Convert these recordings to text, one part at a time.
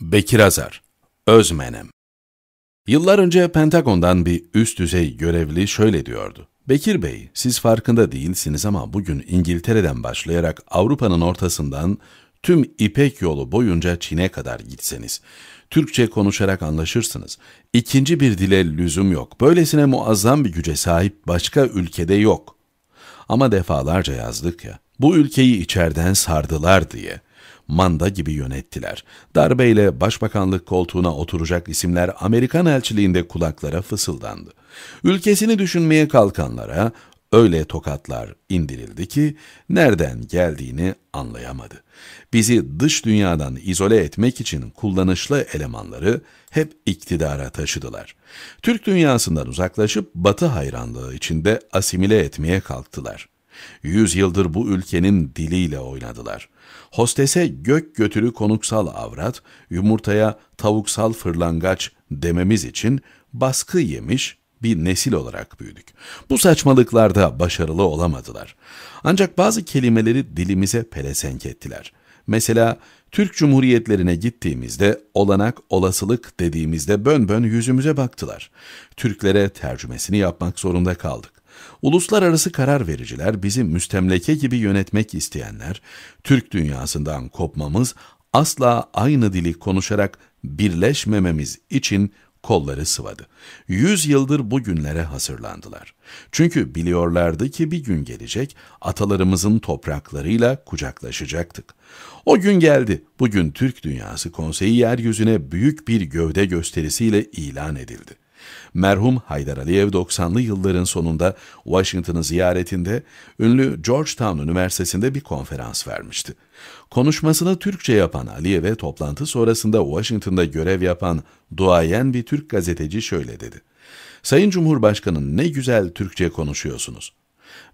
Bekir Azar, Özmenem Yıllar önce Pentagon'dan bir üst düzey görevli şöyle diyordu. Bekir Bey, siz farkında değilsiniz ama bugün İngiltere'den başlayarak Avrupa'nın ortasından tüm İpek yolu boyunca Çin'e kadar gitseniz, Türkçe konuşarak anlaşırsınız. İkinci bir dile lüzum yok. Böylesine muazzam bir güce sahip başka ülkede yok. Ama defalarca yazdık ya, bu ülkeyi içerden sardılar diye.'' manda gibi yönettiler. Darbeyle başbakanlık koltuğuna oturacak isimler Amerikan elçiliğinde kulaklara fısıldandı. Ülkesini düşünmeye kalkanlara öyle tokatlar indirildi ki nereden geldiğini anlayamadı. Bizi dış dünyadan izole etmek için kullanışlı elemanları hep iktidara taşıdılar. Türk dünyasından uzaklaşıp batı hayranlığı içinde asimile etmeye kalktılar.'' Yüzyıldır bu ülkenin diliyle oynadılar. Hostese gök götürü konuksal avrat, yumurtaya tavuksal fırlangaç dememiz için baskı yemiş bir nesil olarak büyüdük. Bu saçmalıklarda başarılı olamadılar. Ancak bazı kelimeleri dilimize pelesenk ettiler. Mesela Türk Cumhuriyetlerine gittiğimizde olanak olasılık dediğimizde bön bön yüzümüze baktılar. Türklere tercümesini yapmak zorunda kaldık. Uluslararası karar vericiler bizi müstemleke gibi yönetmek isteyenler, Türk dünyasından kopmamız, asla aynı dili konuşarak birleşmememiz için kolları sıvadı. Yüz yıldır bu günlere hazırlandılar. Çünkü biliyorlardı ki bir gün gelecek, atalarımızın topraklarıyla kucaklaşacaktık. O gün geldi. Bugün Türk Dünyası Konseyi yeryüzüne büyük bir gövde gösterisiyle ilan edildi. Merhum Haydar Aliyev 90'lı yılların sonunda Washington'ı ziyaretinde ünlü Georgetown Üniversitesi'nde bir konferans vermişti. Konuşmasını Türkçe yapan Aliyev'e toplantı sonrasında Washington'da görev yapan duayen bir Türk gazeteci şöyle dedi. Sayın Cumhurbaşkanım ne güzel Türkçe konuşuyorsunuz.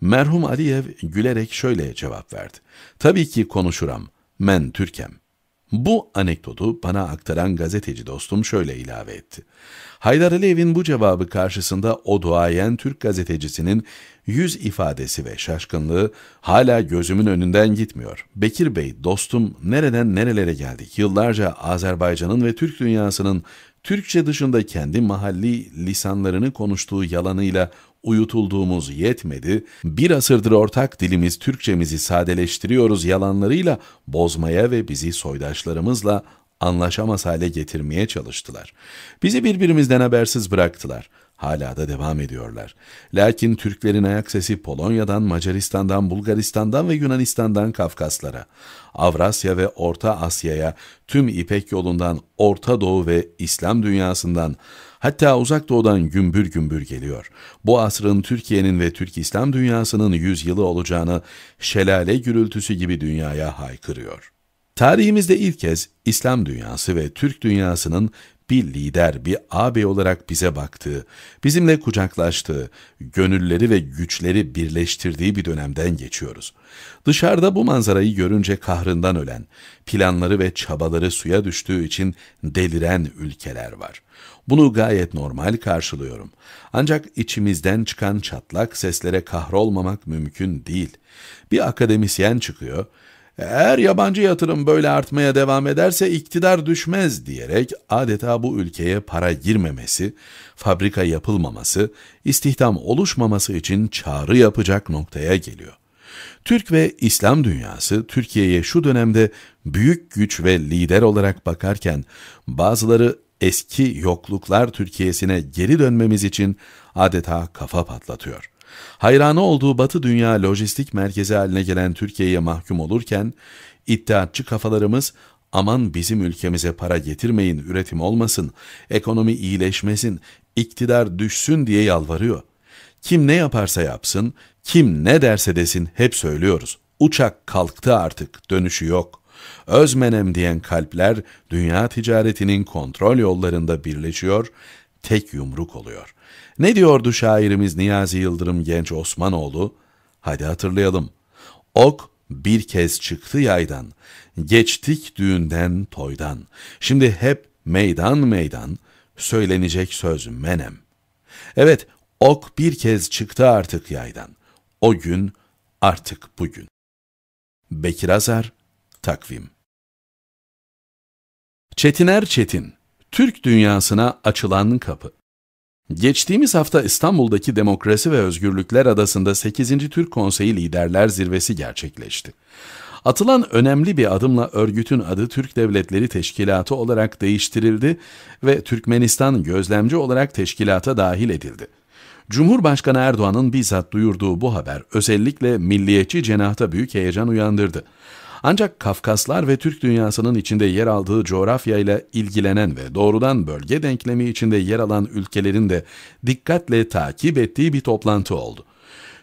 Merhum Aliyev gülerek şöyle cevap verdi. Tabii ki konuşuram, men Türkem. Bu anekdotu bana aktaran gazeteci dostum şöyle ilave etti. Haydar Alev'in bu cevabı karşısında o duayen Türk gazetecisinin yüz ifadesi ve şaşkınlığı hala gözümün önünden gitmiyor. Bekir Bey dostum nereden nerelere geldik? Yıllarca Azerbaycan'ın ve Türk dünyasının Türkçe dışında kendi mahalli lisanlarını konuştuğu yalanıyla uyutulduğumuz yetmedi, bir asırdır ortak dilimiz Türkçemizi sadeleştiriyoruz yalanlarıyla bozmaya ve bizi soydaşlarımızla anlaşamaz hale getirmeye çalıştılar. Bizi birbirimizden habersiz bıraktılar. Hala da devam ediyorlar. Lakin Türklerin ayak sesi Polonya'dan, Macaristan'dan, Bulgaristan'dan ve Yunanistan'dan Kafkaslara, Avrasya ve Orta Asya'ya, tüm İpek yolundan, Orta Doğu ve İslam dünyasından, Hatta uzak doğudan gümbür gümbür geliyor. Bu asrın Türkiye'nin ve Türk İslam dünyasının yüzyılı olacağını şelale gürültüsü gibi dünyaya haykırıyor. Tarihimizde ilk kez İslam dünyası ve Türk dünyasının bir lider, bir ağabey olarak bize baktığı, bizimle kucaklaştığı, gönülleri ve güçleri birleştirdiği bir dönemden geçiyoruz. Dışarıda bu manzarayı görünce kahrından ölen, planları ve çabaları suya düştüğü için deliren ülkeler var. Bunu gayet normal karşılıyorum. Ancak içimizden çıkan çatlak seslere kahrolmamak mümkün değil. Bir akademisyen çıkıyor, eğer yabancı yatırım böyle artmaya devam ederse iktidar düşmez diyerek adeta bu ülkeye para girmemesi, fabrika yapılmaması, istihdam oluşmaması için çağrı yapacak noktaya geliyor. Türk ve İslam dünyası Türkiye'ye şu dönemde büyük güç ve lider olarak bakarken bazıları eski yokluklar Türkiye'sine geri dönmemiz için adeta kafa patlatıyor. Hayranı olduğu Batı dünya lojistik merkezi haline gelen Türkiye'ye mahkum olurken, iddiatçı kafalarımız aman bizim ülkemize para getirmeyin, üretim olmasın, ekonomi iyileşmesin, iktidar düşsün diye yalvarıyor. Kim ne yaparsa yapsın, kim ne derse desin hep söylüyoruz. Uçak kalktı artık, dönüşü yok. Özmenem diyen kalpler dünya ticaretinin kontrol yollarında birleşiyor, tek yumruk oluyor. Ne diyordu şairimiz Niyazi Yıldırım Genç Osmanoğlu? Hadi hatırlayalım. Ok bir kez çıktı yaydan, geçtik düğünden toydan. Şimdi hep meydan meydan, söylenecek söz menem. Evet, ok bir kez çıktı artık yaydan. O gün artık bugün. Bekir Azar, Takvim Çetiner Çetin Türk dünyasına açılan kapı. Geçtiğimiz hafta İstanbul'daki Demokrasi ve Özgürlükler Adası'nda 8. Türk Konseyi Liderler Zirvesi gerçekleşti. Atılan önemli bir adımla örgütün adı Türk Devletleri Teşkilatı olarak değiştirildi ve Türkmenistan gözlemci olarak teşkilata dahil edildi. Cumhurbaşkanı Erdoğan'ın bizzat duyurduğu bu haber özellikle milliyetçi cenahta büyük heyecan uyandırdı. Ancak Kafkaslar ve Türk dünyasının içinde yer aldığı coğrafyayla ilgilenen ve doğrudan bölge denklemi içinde yer alan ülkelerin de dikkatle takip ettiği bir toplantı oldu.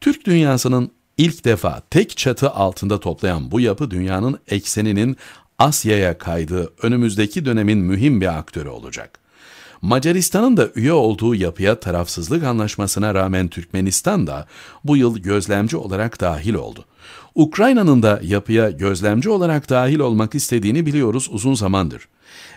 Türk dünyasının ilk defa tek çatı altında toplayan bu yapı dünyanın ekseninin Asya'ya kaydığı önümüzdeki dönemin mühim bir aktörü olacak. Macaristan'ın da üye olduğu yapıya tarafsızlık anlaşmasına rağmen Türkmenistan da bu yıl gözlemci olarak dahil oldu. Ukrayna'nın da yapıya gözlemci olarak dahil olmak istediğini biliyoruz uzun zamandır.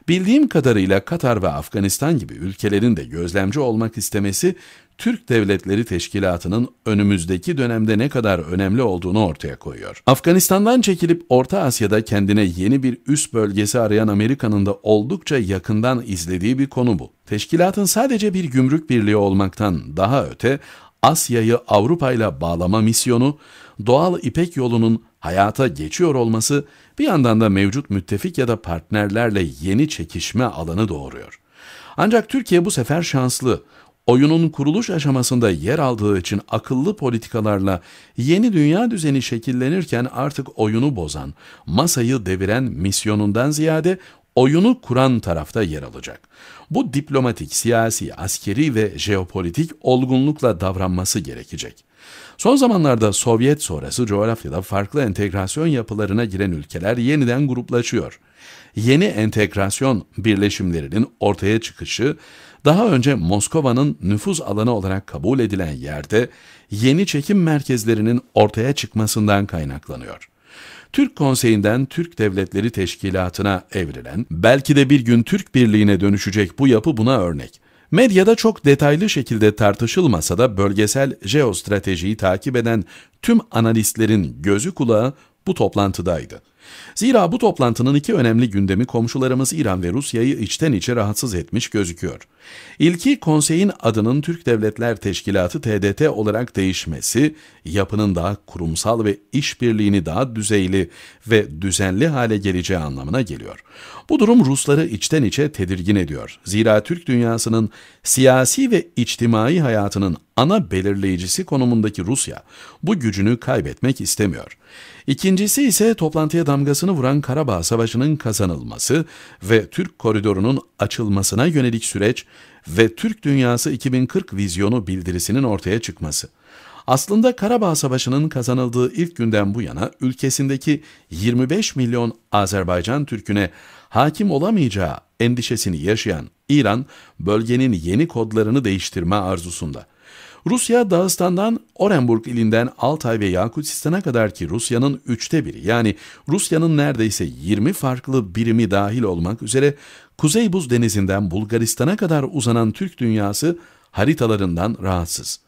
Bildiğim kadarıyla Katar ve Afganistan gibi ülkelerin de gözlemci olmak istemesi Türk Devletleri Teşkilatı'nın önümüzdeki dönemde ne kadar önemli olduğunu ortaya koyuyor. Afganistan'dan çekilip Orta Asya'da kendine yeni bir üst bölgesi arayan Amerika'nın da oldukça yakından izlediği bir konu bu. Teşkilatın sadece bir gümrük birliği olmaktan daha öte Asya'yı Avrupa ile bağlama misyonu, doğal ipek yolunun hayata geçiyor olması bir yandan da mevcut müttefik ya da partnerlerle yeni çekişme alanı doğuruyor. Ancak Türkiye bu sefer şanslı. Oyunun kuruluş aşamasında yer aldığı için akıllı politikalarla yeni dünya düzeni şekillenirken artık oyunu bozan, masayı deviren misyonundan ziyade oyunu kuran tarafta yer alacak. Bu diplomatik, siyasi, askeri ve jeopolitik olgunlukla davranması gerekecek. Son zamanlarda Sovyet sonrası coğrafyada farklı entegrasyon yapılarına giren ülkeler yeniden gruplaşıyor. Yeni entegrasyon birleşimlerinin ortaya çıkışı, daha önce Moskova'nın nüfuz alanı olarak kabul edilen yerde yeni çekim merkezlerinin ortaya çıkmasından kaynaklanıyor. Türk Konseyi'nden Türk Devletleri Teşkilatı'na evrilen, belki de bir gün Türk Birliği'ne dönüşecek bu yapı buna örnek. Medyada çok detaylı şekilde tartışılmasa da bölgesel jeostratejiyi takip eden tüm analistlerin gözü kulağı bu toplantıdaydı. Zira bu toplantının iki önemli gündemi komşularımız İran ve Rusya'yı içten içe rahatsız etmiş gözüküyor. İlki konseyin adının Türk Devletler Teşkilatı TDT olarak değişmesi, yapının daha kurumsal ve işbirliğini daha düzeyli ve düzenli hale geleceği anlamına geliyor. Bu durum Rusları içten içe tedirgin ediyor. Zira Türk dünyasının siyasi ve içtimai hayatının ana belirleyicisi konumundaki Rusya bu gücünü kaybetmek istemiyor. İkincisi ise toplantıya damgasını damgasını vuran Karabağ Savaşı'nın kazanılması ve Türk koridorunun açılmasına yönelik süreç ve Türk Dünyası 2040 vizyonu bildirisinin ortaya çıkması. Aslında Karabağ Savaşı'nın kazanıldığı ilk günden bu yana ülkesindeki 25 milyon Azerbaycan Türk'üne hakim olamayacağı endişesini yaşayan İran, bölgenin yeni kodlarını değiştirme arzusunda. Rusya Dağıstan'dan Orenburg ilinden Altay ve Yakutistan'a kadar ki Rusya'nın üçte biri yani Rusya'nın neredeyse 20 farklı birimi dahil olmak üzere Kuzey Buz Denizi'nden Bulgaristan'a kadar uzanan Türk dünyası haritalarından rahatsız.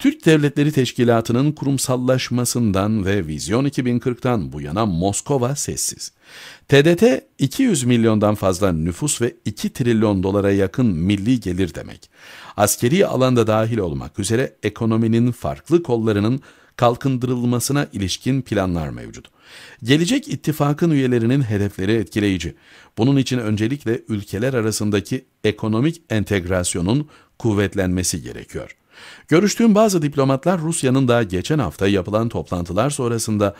Türk Devletleri Teşkilatı'nın kurumsallaşmasından ve Vizyon 2040'tan bu yana Moskova sessiz. TDT 200 milyondan fazla nüfus ve 2 trilyon dolara yakın milli gelir demek. Askeri alanda dahil olmak üzere ekonominin farklı kollarının kalkındırılmasına ilişkin planlar mevcut. Gelecek ittifakın üyelerinin hedefleri etkileyici. Bunun için öncelikle ülkeler arasındaki ekonomik entegrasyonun kuvvetlenmesi gerekiyor. Görüştüğüm bazı diplomatlar Rusya'nın da geçen hafta yapılan toplantılar sonrasında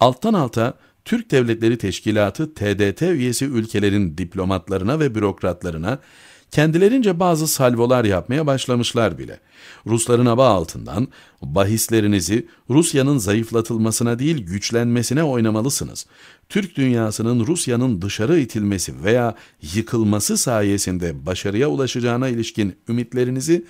alttan alta Türk Devletleri Teşkilatı TDT üyesi ülkelerin diplomatlarına ve bürokratlarına kendilerince bazı salvolar yapmaya başlamışlar bile. Rusların hava altından bahislerinizi Rusya'nın zayıflatılmasına değil güçlenmesine oynamalısınız. Türk dünyasının Rusya'nın dışarı itilmesi veya yıkılması sayesinde başarıya ulaşacağına ilişkin ümitlerinizi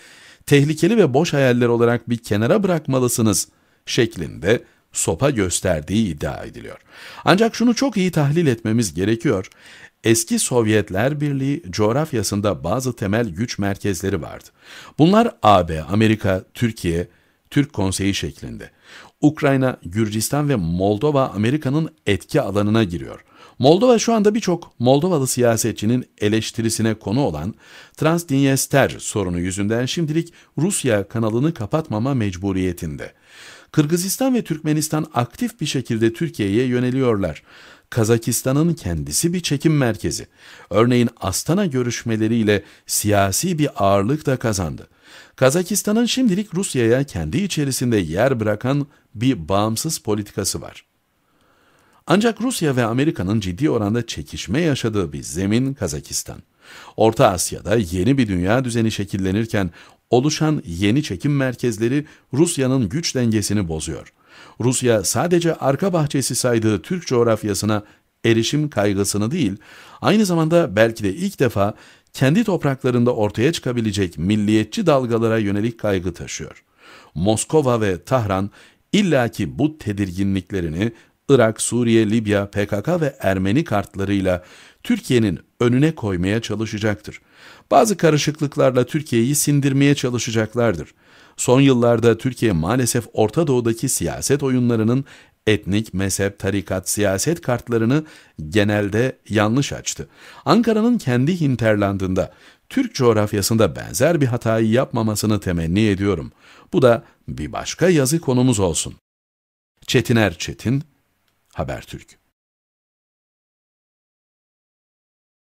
tehlikeli ve boş hayaller olarak bir kenara bırakmalısınız şeklinde sopa gösterdiği iddia ediliyor. Ancak şunu çok iyi tahlil etmemiz gerekiyor. Eski Sovyetler Birliği coğrafyasında bazı temel güç merkezleri vardı. Bunlar AB, Amerika, Türkiye, Türk Konseyi şeklinde. Ukrayna, Gürcistan ve Moldova Amerika'nın etki alanına giriyor. Moldova şu anda birçok Moldovalı siyasetçinin eleştirisine konu olan Transdinyester sorunu yüzünden şimdilik Rusya kanalını kapatmama mecburiyetinde. Kırgızistan ve Türkmenistan aktif bir şekilde Türkiye'ye yöneliyorlar. Kazakistan'ın kendisi bir çekim merkezi. Örneğin Astana görüşmeleriyle siyasi bir ağırlık da kazandı. Kazakistan'ın şimdilik Rusya'ya kendi içerisinde yer bırakan bir bağımsız politikası var. Ancak Rusya ve Amerika'nın ciddi oranda çekişme yaşadığı bir zemin Kazakistan. Orta Asya'da yeni bir dünya düzeni şekillenirken oluşan yeni çekim merkezleri Rusya'nın güç dengesini bozuyor. Rusya sadece arka bahçesi saydığı Türk coğrafyasına erişim kaygısını değil, aynı zamanda belki de ilk defa kendi topraklarında ortaya çıkabilecek milliyetçi dalgalara yönelik kaygı taşıyor. Moskova ve Tahran illaki bu tedirginliklerini Irak, Suriye, Libya, PKK ve Ermeni kartlarıyla Türkiye'nin önüne koymaya çalışacaktır. Bazı karışıklıklarla Türkiye'yi sindirmeye çalışacaklardır. Son yıllarda Türkiye maalesef Orta Doğu'daki siyaset oyunlarının etnik, mezhep, tarikat, siyaset kartlarını genelde yanlış açtı. Ankara'nın kendi hinterlandında, Türk coğrafyasında benzer bir hatayı yapmamasını temenni ediyorum. Bu da bir başka yazı konumuz olsun. Çetiner Çetin, Habertürk.